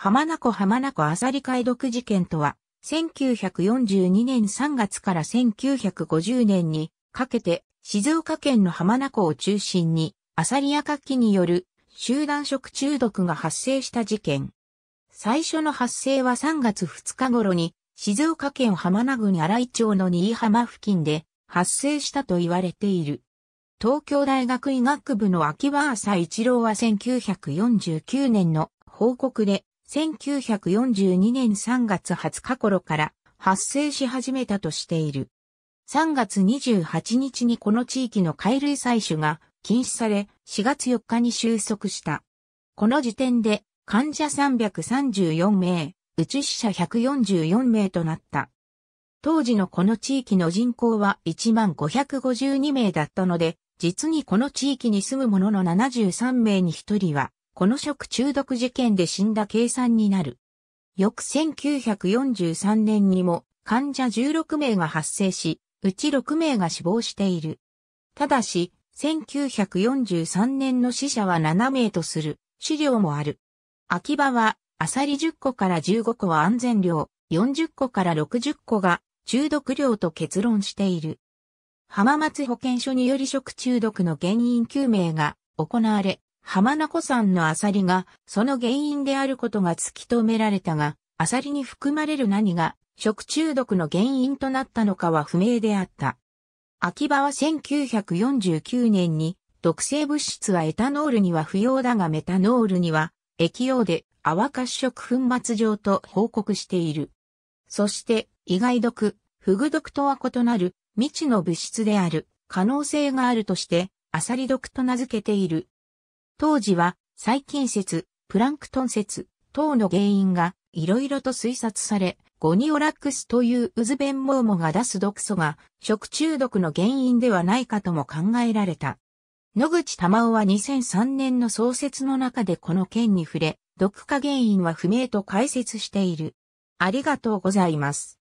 浜名湖浜名湖アサリ解読事件とは、1942年3月から1950年にかけて静岡県の浜名湖を中心にアサリやカキによる集団食中毒が発生した事件。最初の発生は3月2日頃に静岡県浜名郡新井町の新居浜付近で発生したと言われている。東京大学医学部の秋葉浅一郎は1949年の報告で1942年3月20日頃から発生し始めたとしている。3月28日にこの地域の海類採取が禁止され、4月4日に収束した。この時点で患者334名、うち死者144名となった。当時のこの地域の人口は1552名だったので、実にこの地域に住む者の73名に1人はこの食中毒事件で死んだ計算になる。翌1943年にも患者16名が発生し、うち6名が死亡している。ただし、1943年の死者は7名とする資料もある。秋葉は、アサリ10個から15個は安全量、40個から60個が中毒量と結論している。浜松保健所により食中毒の原因究明が行われ、浜名湖産のアサリがその原因であることが突き止められたが、アサリに含まれる何が食中毒の原因となったのかは不明であった。秋葉は1949年に毒性物質はエタノールには不要だがメタノールには液用で泡褐色粉末状と報告している。そして意外毒、フグ毒とは異なる未知の物質である可能性があるとしてアサリ毒と名付けている。当時は、細菌説、プランクトン説等の原因がいろいろと推察され、ゴニオラックスというウズベンモーモが出す毒素が食中毒の原因ではないかとも考えられた。野口玉夫は2003年の創設の中でこの件に触れ、毒化原因は不明と解説している。ありがとうございます。